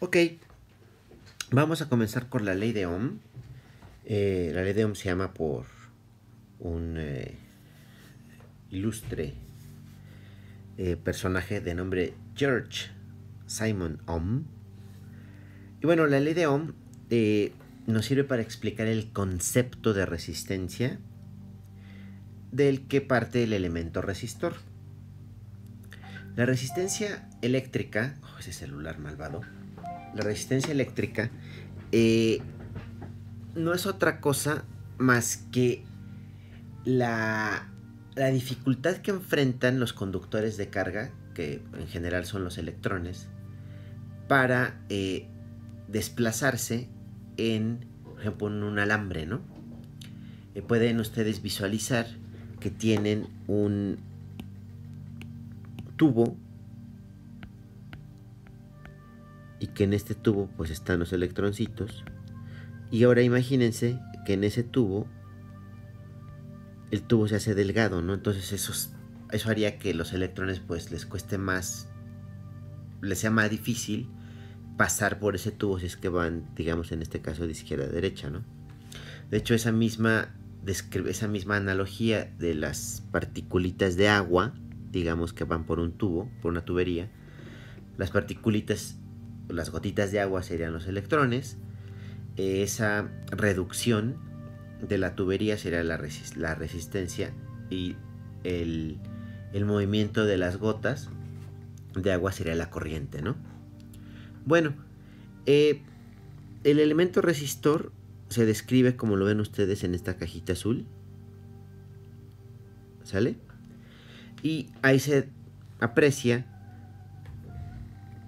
Ok, vamos a comenzar con la ley de Ohm. Eh, la ley de Ohm se llama por un eh, ilustre eh, personaje de nombre George Simon Ohm. Y bueno, la ley de Ohm nos sirve para explicar el concepto de resistencia del que parte el elemento resistor. La resistencia eléctrica, ese celular malvado, la resistencia eléctrica, eh, no es otra cosa más que la, dificultad que enfrentan los conductores de carga, que en general son los electrones, para eh, desplazarse en, por ejemplo, un alambre, ¿no? Eh, pueden ustedes visualizar que tienen un tubo y que en este tubo pues están los electroncitos. Y ahora imagínense que en ese tubo el tubo se hace delgado, ¿no? Entonces eso, eso haría que los electrones pues les cueste más, les sea más difícil pasar por ese tubo si es que van, digamos en este caso de izquierda a derecha, ¿no? De hecho esa misma, esa misma analogía de las particulitas de agua, digamos que van por un tubo, por una tubería, las particulitas las gotitas de agua serían los electrones, eh, esa reducción de la tubería sería la, resistencia y el, movimiento de las gotas de agua sería la corriente, ¿no? Bueno, eh, el elemento resistor se describe como lo ven ustedes en esta cajita azul, ¿sale? Y ahí se aprecia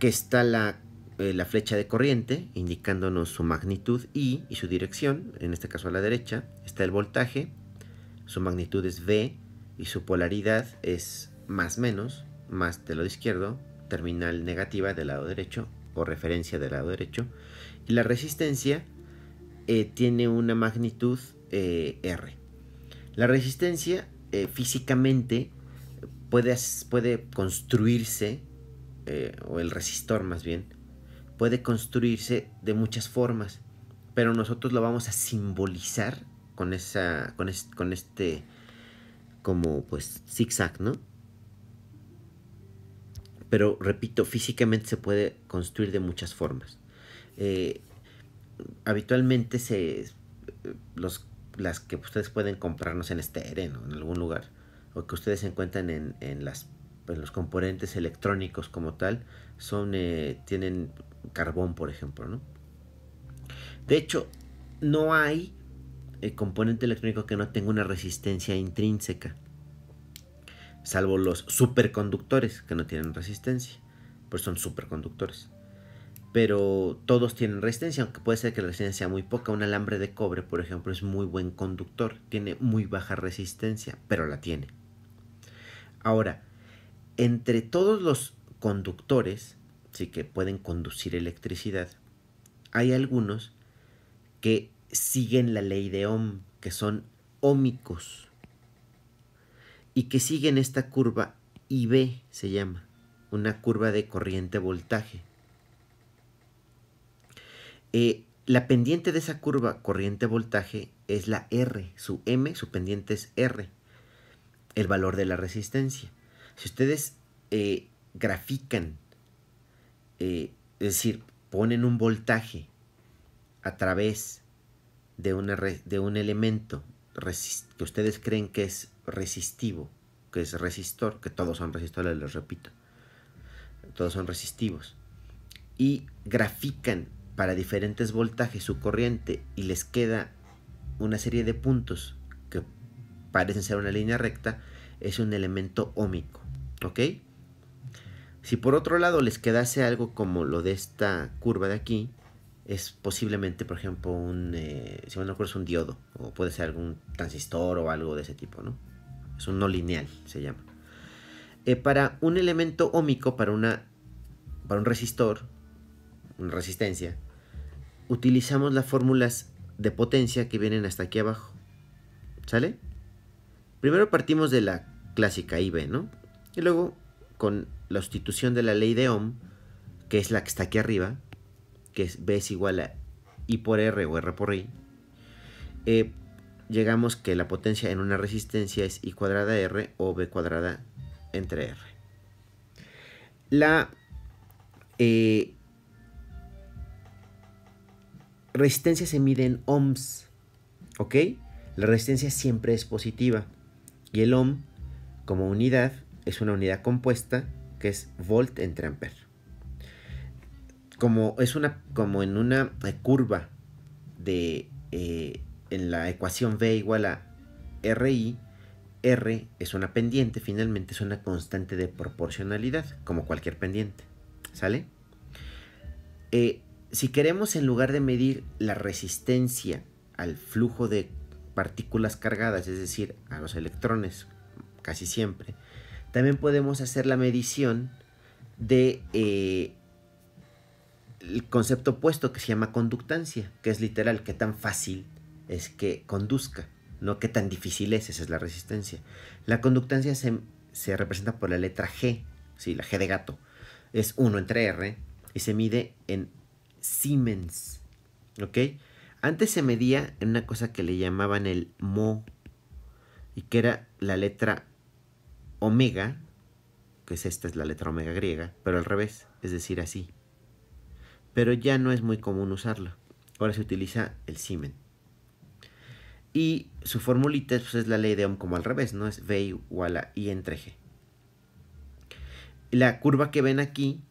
que está la eh, la flecha de corriente indicándonos su magnitud I y su dirección, en este caso a la derecha, está el voltaje, su magnitud es V y su polaridad es más menos, más del lado izquierdo, terminal negativa del lado derecho o referencia del lado derecho, y la resistencia eh, tiene una magnitud eh, R. La resistencia físicamente puede, puede construirse, o el resistor más bien, puede construirse de muchas formas, pero nosotros lo vamos a simbolizar con esa con, con este como pues zigzag, ¿no? Pero repito, físicamente se puede construir de muchas formas. Eh, habitualmente se los las que ustedes pueden comprarnos en este o en algún lugar o que ustedes encuentran en, en las los componentes electrónicos como tal son eh, tienen carbón, por ejemplo, ¿no? De hecho, no hay eh, componente electrónico que no tenga una resistencia intrínseca. Salvo los superconductores que no tienen resistencia. Pues son superconductores. Pero todos tienen resistencia, aunque puede ser que la resistencia sea muy poca. Un alambre de cobre, por ejemplo, es muy buen conductor. Tiene muy baja resistencia, pero la tiene. Ahora, entre todos los conductores sí que pueden conducir electricidad, hay algunos que siguen la ley de Ohm, que son ómicos, y que siguen esta curva IB, se llama, una curva de corriente-voltaje. Eh, la pendiente de esa curva corriente-voltaje es la R, su M, su pendiente es R, el valor de la resistencia. Si ustedes eh, grafican eh, es decir, ponen un voltaje a través de, de un elemento que ustedes creen que es resistivo, que es resistor, que todos son resistores, les repito, todos son resistivos, y grafican para diferentes voltajes su corriente y les queda una serie de puntos que parecen ser una línea recta, es un elemento ómico, ¿ok? Si por otro lado les quedase algo como lo de esta curva de aquí, es posiblemente, por ejemplo, un, eh, si me acuerdo, es un diodo, o puede ser algún transistor o algo de ese tipo, ¿no? Es un no lineal, se llama. Eh, para un elemento ómico, para, una, para un resistor, una resistencia, utilizamos las fórmulas de potencia que vienen hasta aquí abajo. ¿Sale? Primero partimos de la clásica IB, ¿no? Y luego con la sustitución de la ley de Ohm, que es la que está aquí arriba, que es B es igual a I por R o R por I, eh, llegamos que la potencia en una resistencia es I cuadrada R o B cuadrada entre R. La eh, resistencia se mide en ohms, ¿ok? La resistencia siempre es positiva y el ohm como unidad es una unidad compuesta que es volt entre amperes. Como, es una, como en una eh, curva de, eh, en la ecuación V igual a RI, R es una pendiente, finalmente es una constante de proporcionalidad, como cualquier pendiente. ¿Sale? Eh, si queremos en lugar de medir la resistencia al flujo de partículas cargadas, es decir, a los electrones, casi siempre, también podemos hacer la medición de eh, el concepto opuesto que se llama conductancia, que es literal, qué tan fácil es que conduzca, no qué tan difícil es, esa es la resistencia. La conductancia se, representa por la letra G, sí, la G de gato, es 1 entre R y se mide en Siemens, ¿ok? Antes se medía en una cosa que le llamaban el Mo y que era la letra omega, que es esta es la letra omega griega, pero al revés, es decir, así. Pero ya no es muy común usarlo. Ahora se utiliza el simen. Y su formulita pues, es la ley de Ohm como al revés, ¿no? Es V igual a I entre G. La curva que ven aquí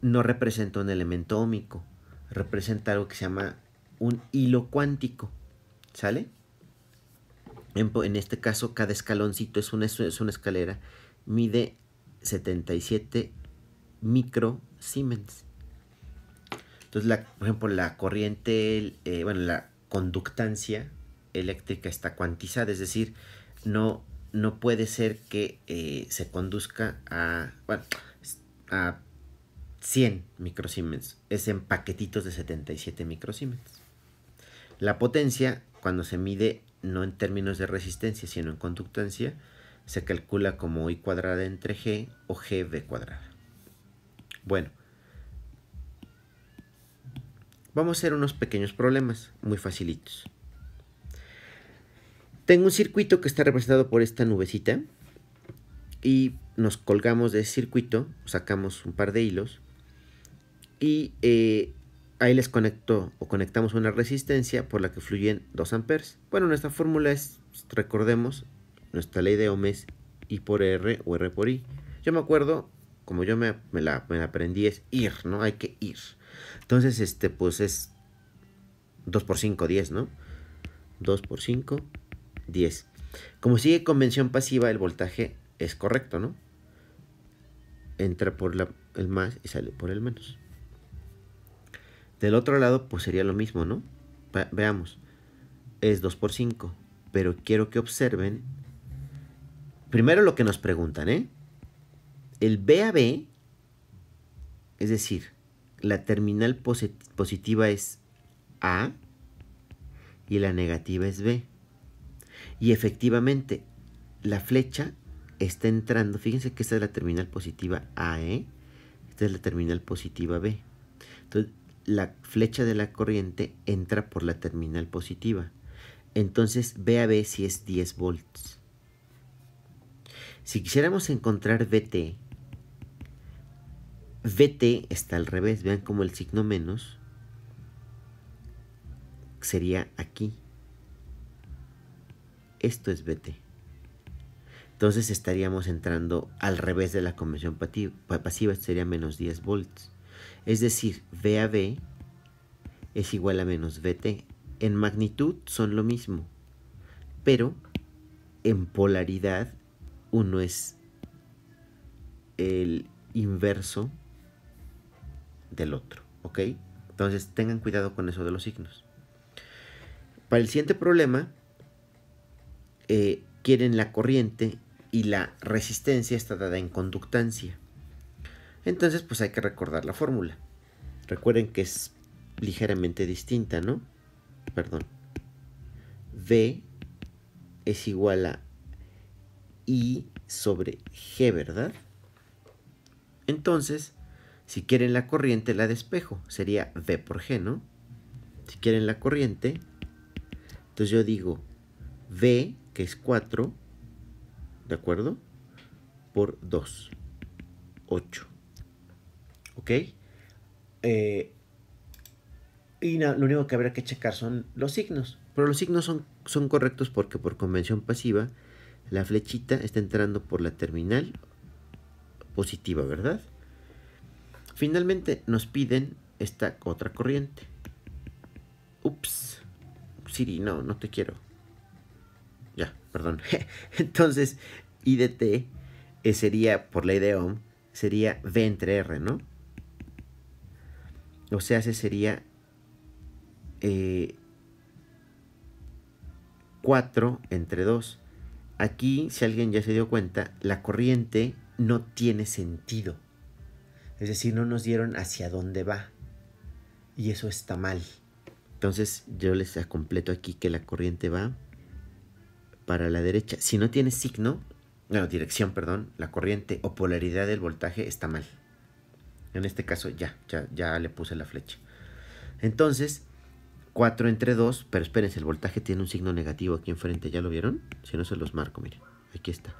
no representa un elemento ómico, representa algo que se llama un hilo cuántico. ¿Sale? En, en este caso, cada escaloncito es una, es una escalera, mide 77 micro microsiemens. Entonces, la, por ejemplo, la corriente, eh, bueno, la conductancia eléctrica está cuantizada, es decir, no, no puede ser que eh, se conduzca a, bueno, a 100 microsiemens, es en paquetitos de 77 microsiemens. La potencia, cuando se mide no en términos de resistencia, sino en conductancia, se calcula como I cuadrada entre G o GB cuadrada. Bueno, vamos a hacer unos pequeños problemas, muy facilitos. Tengo un circuito que está representado por esta nubecita y nos colgamos de ese circuito, sacamos un par de hilos y eh, ahí les conecto o conectamos una resistencia por la que fluyen 2 amperes. Bueno, nuestra fórmula es, recordemos, nuestra ley de Ohm es I por R o R por I. Yo me acuerdo, como yo me, la, aprendí, es ir, ¿no? Hay que ir. Entonces, este, pues es 2 por 5, 10, ¿no? 2 por 5, 10. Como sigue convención pasiva, el voltaje es correcto, ¿no? Entra por el más y sale por el menos. Del otro lado, pues sería lo mismo, ¿no? veamos. Es 2 por 5. Pero quiero que observen. Primero lo que nos preguntan, ¿eh? El BAB, es decir, la terminal positiva es A y la negativa es B. Y efectivamente, la flecha está entrando. Fíjense que esta es la terminal positiva A, ¿eh? Esta es la terminal positiva B. Entonces, la flecha de la corriente entra por la terminal positiva. Entonces ve a B si es 10 volts. Si quisiéramos encontrar VT, VT está al revés, vean cómo el signo menos sería aquí. Esto es VT. Entonces estaríamos entrando al revés de la convención pasiva, sería menos 10 volts. Es decir, VAB es igual a menos VT. En magnitud son lo mismo, pero en polaridad uno es el inverso del otro, ¿ok? Entonces tengan cuidado con eso de los signos. Para el siguiente problema, eh, quieren la corriente y la resistencia está dada en conductancia. Entonces, pues hay que recordar la fórmula. Recuerden que es ligeramente distinta, ¿no? Perdón. V es igual a I sobre G, ¿verdad? Entonces, si quieren la corriente, la despejo. Sería V por G, ¿no? Si quieren la corriente, entonces yo digo V, que es 4, ¿de acuerdo? Por 2, 8. Eh, y lo único que habrá que checar son los signos. Pero los signos son, son correctos porque por convención pasiva la flechita está entrando por la terminal positiva, ¿verdad? Finalmente nos piden esta otra corriente. Ups, Siri, no, no te quiero. Ya, perdón. Entonces, IDT eh, sería, por ley de Ohm, sería V entre R, ¿no? O sea, ese sería 4 eh, entre 2. Aquí, si alguien ya se dio cuenta, la corriente no tiene sentido. Es decir, no nos dieron hacia dónde va. Y eso está mal. Entonces yo les completo aquí que la corriente va para la derecha. Si no tiene signo, no, dirección, perdón, la corriente o polaridad del voltaje está mal. En este caso ya, ya, le puse la flecha. Entonces, 4 entre 2, pero espérense, el voltaje tiene un signo negativo aquí enfrente, ¿ya lo vieron? Si no se los marco, miren, aquí está.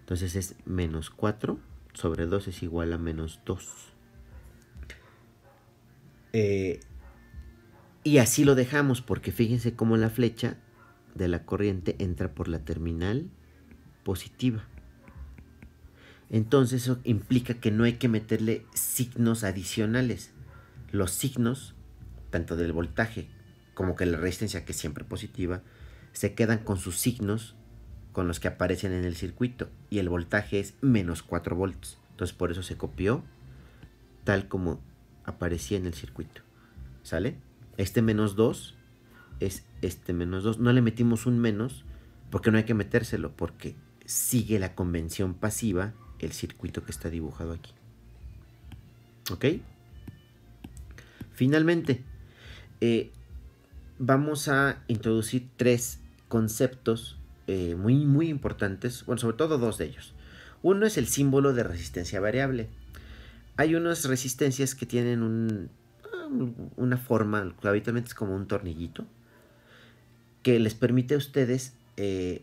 Entonces es menos 4 sobre 2 es igual a menos 2. Eh, y así lo dejamos, porque fíjense cómo la flecha de la corriente entra por la terminal positiva. Entonces eso implica que no hay que meterle signos adicionales. Los signos, tanto del voltaje como que la resistencia, que es siempre positiva, se quedan con sus signos con los que aparecen en el circuito. Y el voltaje es menos 4 volts. Entonces por eso se copió tal como aparecía en el circuito. ¿Sale? Este menos 2 es este menos 2. No le metimos un menos porque no hay que metérselo, porque sigue la convención pasiva el circuito que está dibujado aquí. ¿Ok? Finalmente, eh, vamos a introducir tres conceptos eh, muy, muy importantes, bueno, sobre todo dos de ellos. Uno es el símbolo de resistencia variable. Hay unas resistencias que tienen un, ah, una forma, habitualmente es como un tornillito, que les permite a ustedes eh,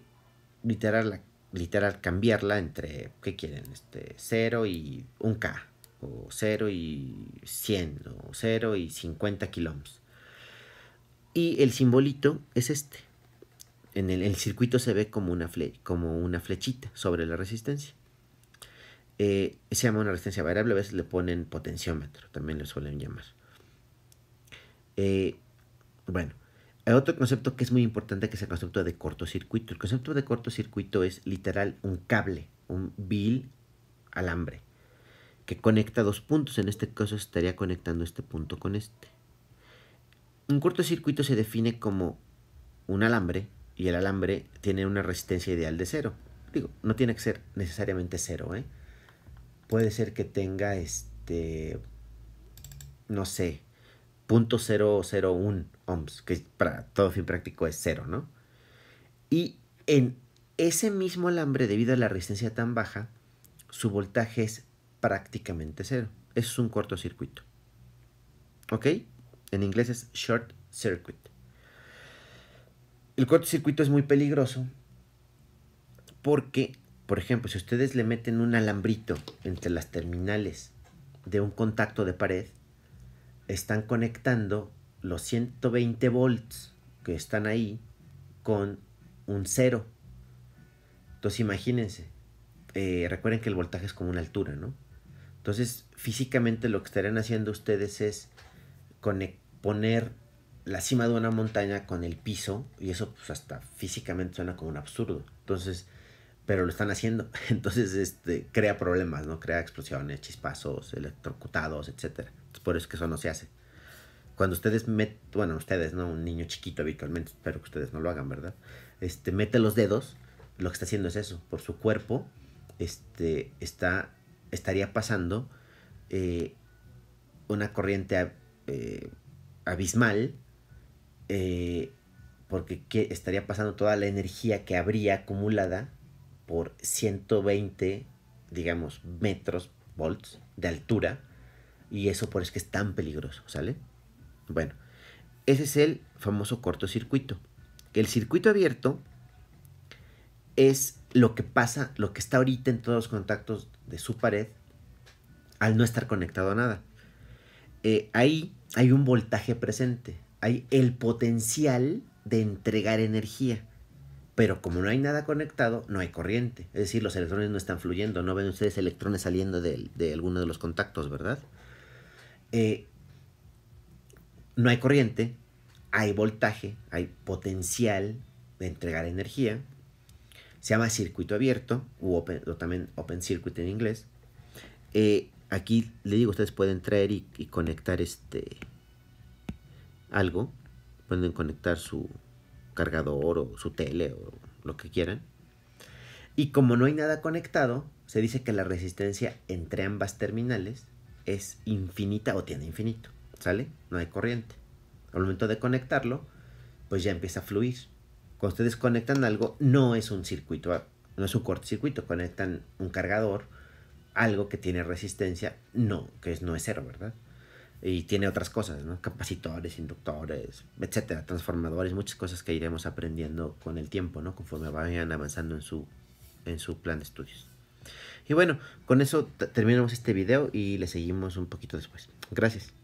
la literal cambiarla entre, ¿qué quieren? Este, 0 y 1K, o 0 y 100, o 0 y 50 kilómetros. Y el simbolito es este. En el, circuito se ve como una, fle como una flechita sobre la resistencia. Eh, se llama una resistencia variable, a veces le ponen potenciómetro, también lo suelen llamar. Eh, bueno, hay otro concepto que es muy importante que es el concepto de cortocircuito. El concepto de cortocircuito es literal un cable, un bil alambre que conecta dos puntos. En este caso estaría conectando este punto con este. Un cortocircuito se define como un alambre y el alambre tiene una resistencia ideal de cero. Digo, no tiene que ser necesariamente cero, ¿eh? Puede ser que tenga este, no sé, punto cero cero ohms, que para todo fin práctico es cero, ¿no? Y en ese mismo alambre, debido a la resistencia tan baja, su voltaje es prácticamente cero. Es un cortocircuito. ¿Ok? En inglés es short circuit. El cortocircuito es muy peligroso porque, por ejemplo, si ustedes le meten un alambrito entre las terminales de un contacto de pared, están conectando los 120 volts que están ahí con un cero. Entonces imagínense, eh, recuerden que el voltaje es como una altura, ¿no? Entonces físicamente lo que estarán haciendo ustedes es poner la cima de una montaña con el piso y eso pues hasta físicamente suena como un absurdo. Entonces, pero lo están haciendo. Entonces este, crea problemas, ¿no? Crea explosiones, chispazos, electrocutados, etc. por eso es que eso no se hace cuando ustedes meten, bueno, ustedes, ¿no? Un niño chiquito habitualmente, espero que ustedes no lo hagan, ¿verdad? Este, mete los dedos, lo que está haciendo es eso, por su cuerpo, este, está, estaría pasando eh, una corriente eh, abismal, eh, porque estaría pasando toda la energía que habría acumulada por 120, digamos, metros, volts de altura, y eso por es que es tan peligroso, ¿sale? Bueno, ese es el famoso cortocircuito. el circuito abierto es lo que pasa, lo que está ahorita en todos los contactos de su pared al no estar conectado a nada. Eh, ahí hay un voltaje presente, hay el potencial de entregar energía, pero como no hay nada conectado, no hay corriente. Es decir, los electrones no están fluyendo, no ven ustedes electrones saliendo de, de alguno de los contactos, ¿verdad? Eh, no hay corriente, hay voltaje, hay potencial de entregar energía. Se llama circuito abierto o también open circuit en inglés. Eh, aquí le digo, ustedes pueden traer y, y conectar este algo. Pueden conectar su cargador o su tele o lo que quieran. Y como no hay nada conectado, se dice que la resistencia entre ambas terminales es infinita o tiene infinito. ¿Sale? No hay corriente. Al momento de conectarlo, pues ya empieza a fluir. Cuando ustedes conectan algo, no es un circuito, no es un cortocircuito, conectan un cargador, algo que tiene resistencia, no, que es, no es cero, ¿verdad? Y tiene otras cosas, ¿no? Capacitores, inductores, etcétera, transformadores, muchas cosas que iremos aprendiendo con el tiempo, ¿no? Conforme vayan avanzando en su, en su plan de estudios. Y bueno, con eso terminamos este video y le seguimos un poquito después. Gracias.